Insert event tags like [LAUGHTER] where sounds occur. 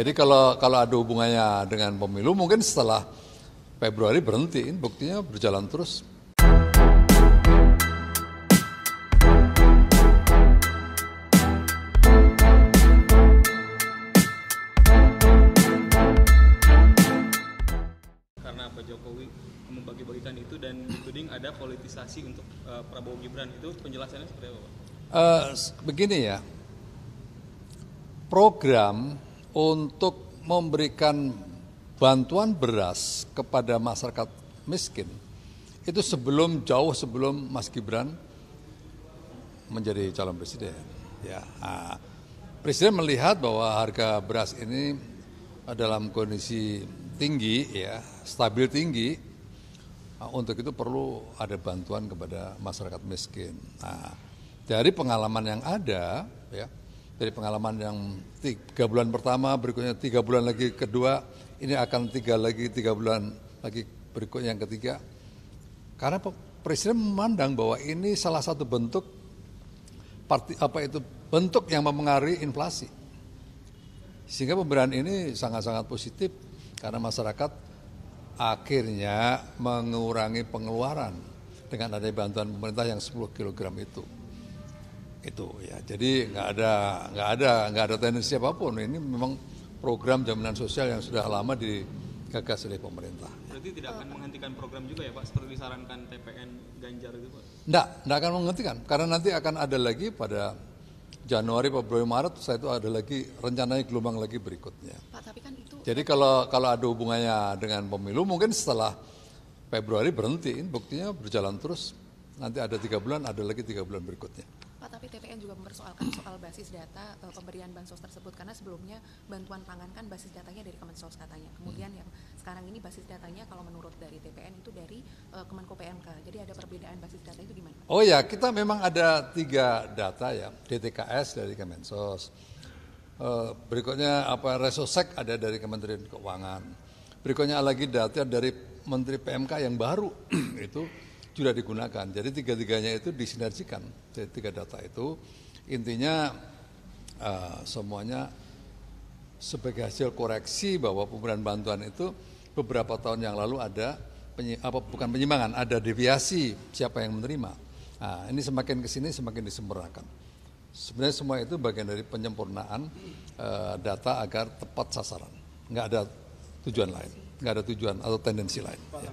Jadi kalau kalau ada hubungannya dengan pemilu mungkin setelah Februari berhenti, buktinya berjalan terus. Karena Pak Jokowi membagi-bagikan itu dan dituding ada politisasi untuk uh, Prabowo Gibran itu penjelasannya seperti apa? Pak? Uh, begini ya, program untuk memberikan bantuan beras kepada masyarakat miskin itu sebelum jauh sebelum Mas Gibran menjadi calon presiden. Ya, nah, presiden melihat bahwa harga beras ini dalam kondisi tinggi, ya stabil tinggi. Nah, untuk itu perlu ada bantuan kepada masyarakat miskin. Nah, dari pengalaman yang ada, ya dari pengalaman yang tiga bulan pertama, berikutnya tiga bulan lagi kedua, ini akan tiga lagi, tiga bulan lagi berikutnya yang ketiga. Karena Presiden memandang bahwa ini salah satu bentuk parti, apa itu bentuk yang mempengaruhi inflasi. Sehingga pemberian ini sangat-sangat positif karena masyarakat akhirnya mengurangi pengeluaran dengan adanya bantuan pemerintah yang 10 kg itu itu ya jadi nggak ada nggak ada nggak ada tendensi apapun ini memang program jaminan sosial yang sudah lama digagas oleh pemerintah berarti tidak akan menghentikan program juga ya pak seperti disarankan TPN Ganjar itu pak nggak nggak akan menghentikan karena nanti akan ada lagi pada Januari Februari Maret saya itu ada lagi rencananya gelombang lagi berikutnya pak tapi kan itu jadi kalau kalau ada hubungannya dengan pemilu mungkin setelah Februari berhenti buktinya berjalan terus nanti ada tiga bulan ada lagi tiga bulan berikutnya Pak, tapi TPN juga mempersoalkan soal basis data uh, pemberian bansos tersebut karena sebelumnya bantuan pangan kan basis datanya dari Kemensos katanya. Kemudian yang sekarang ini basis datanya kalau menurut dari TPN itu dari uh, Kemenko PMK. Jadi ada perbedaan basis data itu gimana? Oh ya, kita memang ada tiga data ya, DTKS dari Kemensos. Uh, berikutnya apa Resosek ada dari Kementerian Keuangan. Berikutnya lagi data dari Menteri PMK yang baru [CLEARS THROAT] itu sudah digunakan. Jadi tiga-tiganya itu disinergikan, jadi tiga data itu. Intinya uh, semuanya sebagai hasil koreksi bahwa pemberian bantuan itu beberapa tahun yang lalu ada penyi, apa bukan penyimpangan, ada deviasi siapa yang menerima. Nah, ini semakin ke sini semakin disempurnakan. Sebenarnya semua itu bagian dari penyempurnaan uh, data agar tepat sasaran. Nggak ada tujuan lain, nggak ada tujuan atau tendensi lain. Pak, ya.